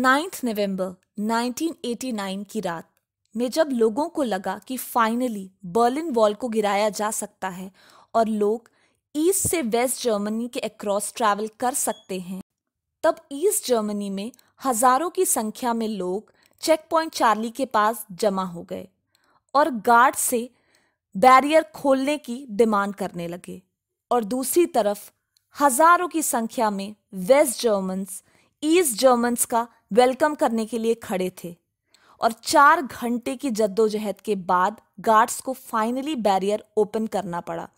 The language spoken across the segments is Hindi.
नाइन्थ नवंबर 1989 की रात में जब लोगों को लगा कि फाइनली बर्लिन वॉल को गिराया जा सकता है और लोग ईस्ट से वेस्ट जर्मनी के अक्रॉस ट्रैवल कर सकते हैं तब ईस्ट जर्मनी में हजारों की संख्या में लोग चेक पॉइंट चार्ली के पास जमा हो गए और गार्ड से बैरियर खोलने की डिमांड करने लगे और दूसरी तरफ हजारों की संख्या में वेस्ट जर्मन्स ईस्ट जर्मन्स का वेलकम करने के लिए खड़े थे और चार घंटे की जद्दोजहद के बाद गार्ड्स को फाइनली बैरियर ओपन करना पड़ा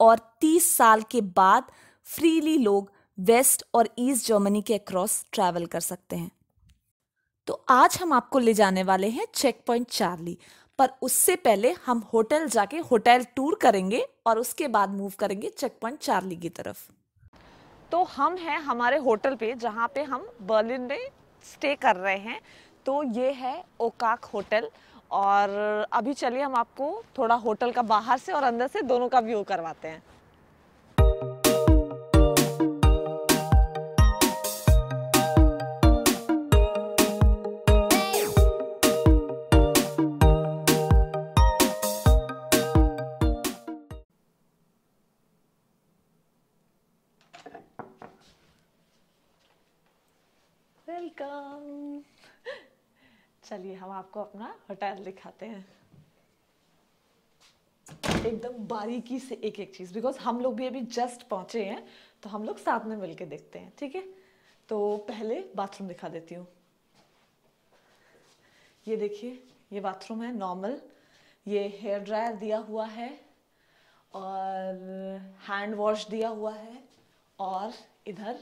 और 30 साल के बाद फ्रीली लोग वेस्ट और ईस्ट जर्मनी के अक्रॉस ट्रैवल कर सकते हैं तो आज हम आपको ले जाने वाले हैं चेक पॉइंट चार्ली पर उससे पहले हम होटल जाके होटल टूर करेंगे और उसके बाद मूव करेंगे चेक पॉइंट चार्ली की तरफ तो हम हैं हमारे होटल पे जहाँ पे हम बर्लिन में स्टे कर रहे हैं तो ये है ओकाक होटल और अभी चलिए हम आपको थोड़ा होटल का बाहर से और अंदर से दोनों का व्यू करवाते हैं वेलकम चलिए हम आपको अपना होटल दिखाते हैं एकदम बारीकी से एक एक चीज़ बिकॉज हम लोग भी अभी जस्ट पहुंचे हैं तो हम लोग साथ में मिलके देखते हैं ठीक है तो पहले बाथरूम दिखा देती हूँ ये देखिए ये बाथरूम है नॉर्मल ये हेयर ड्रायर दिया हुआ है और हैंड वॉश दिया हुआ है और इधर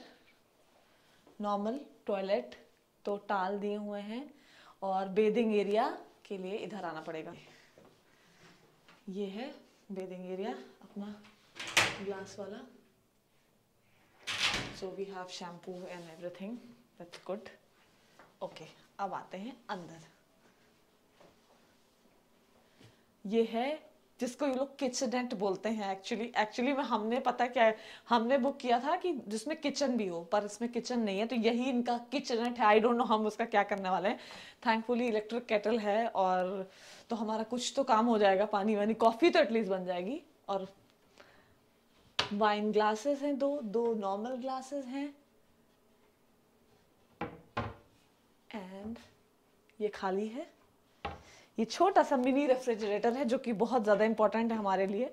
नॉर्मल टॉयलेट तो टाल दिए हुए हैं और बेदिंग एरिया के लिए इधर आना पड़ेगा ये है बेदिंग एरिया अपना ग्लास वाला so we have shampoo and everything that's good okay अब आते हैं अंदर ये है जिसको ये लोग किचनेट बोलते हैं एक्चुअली एक्चुअली में हमने पता क्या है हमने बुक किया था कि जिसमें किचन भी हो पर इसमें किचन नहीं है तो यही इनका किचनेट है आई डोंट नो हम उसका क्या करने वाले हैं थैंकफुली इलेक्ट्रिक केटल है और तो हमारा कुछ तो काम हो जाएगा पानी वानी कॉफ़ी तो एटलीस्ट बन जाएगी और वाइन ग्लासेस हैं दो दो नॉर्मल ग्लासेस हैं एंड ये खाली है ये छोटा सा मिनी रेफ्रिजरेटर है जो कि बहुत ज़्यादा इंपॉर्टेंट है हमारे लिए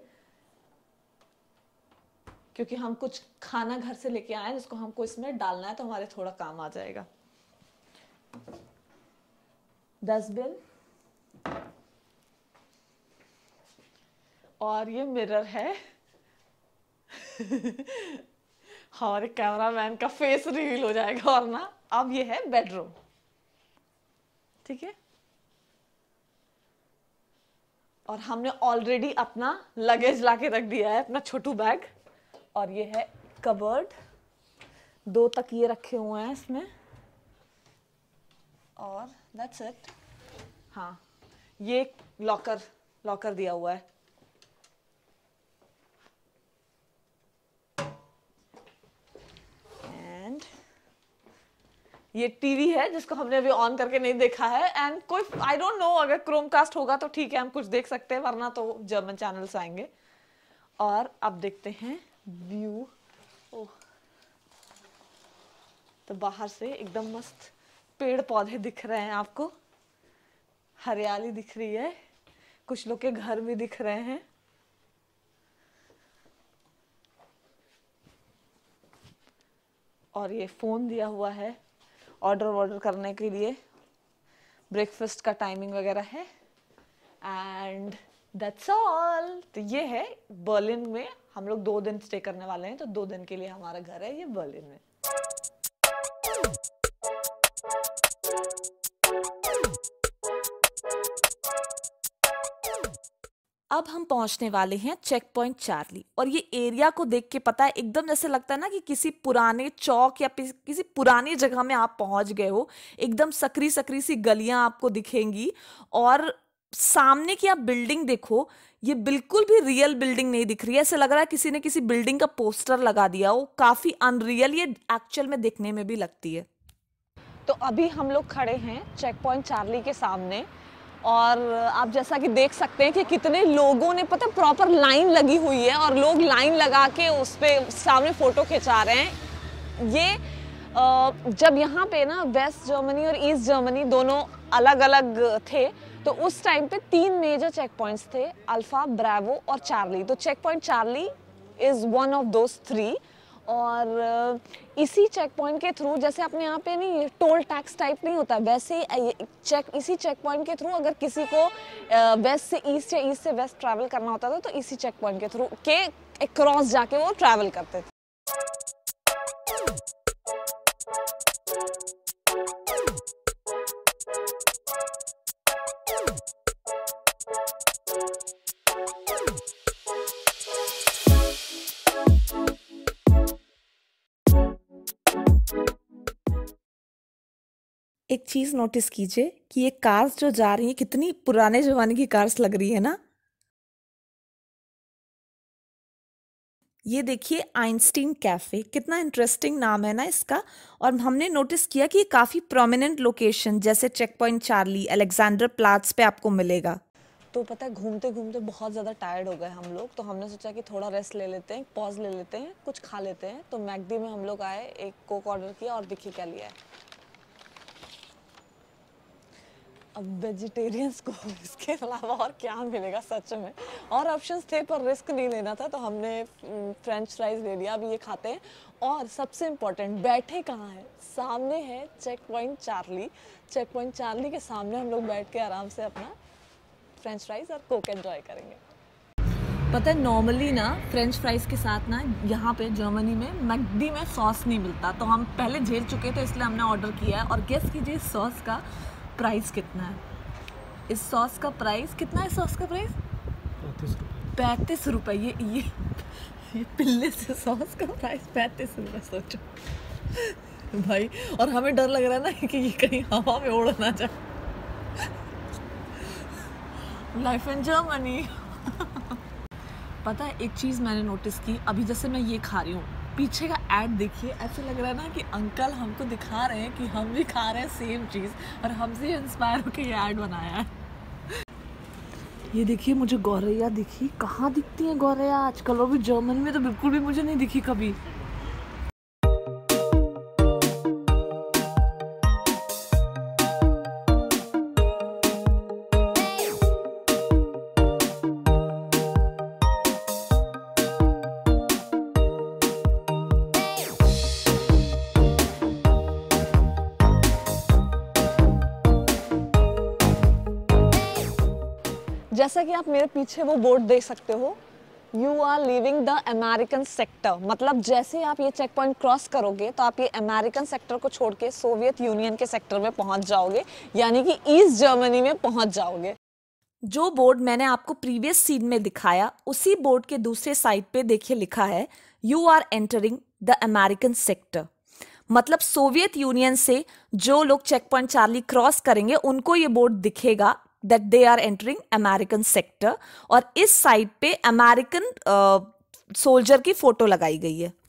क्योंकि हम कुछ खाना घर से लेके आए जिसको हमको इसमें डालना है तो हमारे थोड़ा काम आ जाएगा डस्टबिन और ये मिरर है हमारे कैमरामैन का फेस रिवील हो जाएगा और ना अब ये है बेडरूम ठीक है और हमने ऑलरेडी अपना लगेज ला के रख दिया है अपना छोटू बैग और ये है कबर्ड दो तक ये रखे हुए हैं इसमें और दैट्स इट हाँ ये लॉकर लॉकर दिया हुआ है ये टीवी है जिसको हमने अभी ऑन करके नहीं देखा है एंड कोई आई डोंट नो अगर क्रोम कास्ट होगा तो ठीक है हम कुछ देख सकते हैं वरना तो जर्मन चैनल आएंगे और अब देखते हैं व्यू ओह तो बाहर से एकदम मस्त पेड़ पौधे दिख रहे हैं आपको हरियाली दिख रही है कुछ लोग के घर भी दिख रहे हैं और ये फोन दिया हुआ है ऑर्डर वॉर्डर करने के लिए ब्रेकफास्ट का टाइमिंग वगैरह है एंड दैट्स ऑल तो ये है बर्लिन में हम लोग दो दिन स्टे करने वाले हैं तो दो दिन के लिए हमारा घर है ये बर्लिन में अब हम पहुंचने वाले हैं चेक पॉइंट चार्ली और ये एरिया को देख के पता है एकदम जैसे लगता है ना कि किसी पुराने चौक या किसी पुरानी जगह में आप पहुंच गए हो एकदम सकरी सकरी सी गलियां आपको दिखेंगी और सामने की आप बिल्डिंग देखो ये बिल्कुल भी रियल बिल्डिंग नहीं दिख रही है ऐसे लग रहा है किसी ने किसी बिल्डिंग का पोस्टर लगा दिया हो काफ़ी अनरियल ये एक्चुअल में दिखने में भी लगती है तो अभी हम लोग खड़े हैं चेक पॉइंट चार्ली के सामने और आप जैसा कि देख सकते हैं कि कितने लोगों ने पता प्रॉपर लाइन लगी हुई है और लोग लाइन लगा के उस पर सामने फ़ोटो खिंचा रहे हैं ये जब यहाँ पे ना वेस्ट जर्मनी और ईस्ट जर्मनी दोनों अलग अलग थे तो उस टाइम पे तीन मेजर चेक पॉइंट्स थे अल्फ़ा ब्रावो और चार्ली तो checkpoint Charlie is one of those three और इसी चेक पॉइंट के थ्रू जैसे अपने यहाँ पे नहीं टोल टैक्स टाइप नहीं होता वैसे चेक इसी चेक पॉइंट के थ्रू अगर किसी को वेस्ट से ईस्ट या ईस्ट से वेस्ट ट्रैवल करना होता था तो इसी चेक पॉइंट के थ्रू के क्रॉस जाके वो ट्रैवल करते थे एक चीज़ नोटिस कीजिए कि ये कार्स जो जा रही हैं कितनी पुराने ज़माने की कार्स लग रही है ना ये देखिए आइंस्टीन कैफ़े कितना इंटरेस्टिंग नाम है ना इसका और हमने नोटिस किया कि ये काफ़ी प्रोमिनेंट लोकेशन जैसे checkpoint Charlie Alexanderplatz पे आपको मिलेगा तो पता है घूमते घूमते बहुत ज़्यादा टायर्ड हो गए हम लोग तो हमने सोचा कि थोड़ा रेस्ट ले लेते हैं पॉज ले लेते हैं कुछ खा लेते हैं तो मैगडी में हम लोग आए एक कोक ऑर्डर किया और देखिए क्या लिया है अब वेजिटेरियंस को इसके अलावा और क्या मिलेगा सच में और ऑप्शंस थे पर रिस्क नहीं लेना था तो हमने फ्रेंच हम्म, फ्राइज ले लिया अब ये खाते हैं और सबसे इम्पोर्टेंट बैठे कहाँ हैं सामने है checkpoint Charlie checkpoint Charlie के सामने हम लोग बैठ के आराम से अपना फ्रेंच फ्राइज और कोक एंजॉय करेंगे पता है नॉर्मली ना फ्रेंच फ्राइज़ के साथ ना यहाँ पे जर्मनी में मैगडी में सॉस नहीं मिलता तो हम पहले झेल चुके थे तो इसलिए हमने ऑर्डर किया है और गेस कीजिए सॉस का प्राइस कितना है इस सॉस का प्राइस कितना है सॉस का प्राइस पैंतीस रुपये ये ये पिल्ले से सॉस का प्राइस पैंतीस रुपये सोचो भाई और हमें डर लग रहा है ना कि ये कहीं हवा में उड़ ना जाए लाइफ इन जर्मनी पता है एक चीज़ मैंने नोटिस की अभी जैसे मैं ये खा रही हूँ पीछे का ऐड देखिए ऐसा लग रहा है ना कि अंकल हमको दिखा रहे हैं कि हम भी खा रहे हैं सेम चीज़ और हमसे इंस्पायर होकर ये ऐड बनाया है ये देखिए मुझे गौरैया दिखी कहाँ दिखती है गौरैया आजकल वो भी जर्मन में तो बिल्कुल भी मुझे नहीं दिखी कभी जैसा कि आप मेरे पीछे वो बोर्ड देख सकते हो you are leaving the American sector मतलब जैसे आप ये चेक पॉइंट क्रॉस करोगे तो आप ये अमेरिकन सेक्टर को छोड़ के सोवियत यूनियन के सेक्टर में पहुंच जाओगे यानी कि ईस्ट जर्मनी में पहुंच जाओगे जो बोर्ड मैंने आपको प्रीवियस सीन में दिखाया उसी बोर्ड के दूसरे साइड पे देखिए लिखा है you are entering the American sector मतलब सोवियत यूनियन से जो लोग चेक पॉइंट चार्ली क्रॉस करेंगे उनको ये बोर्ड दिखेगा that they are entering American sector और इस साइड पे अमेरिकन सोल्जर uh, की फोटो लगाई गई है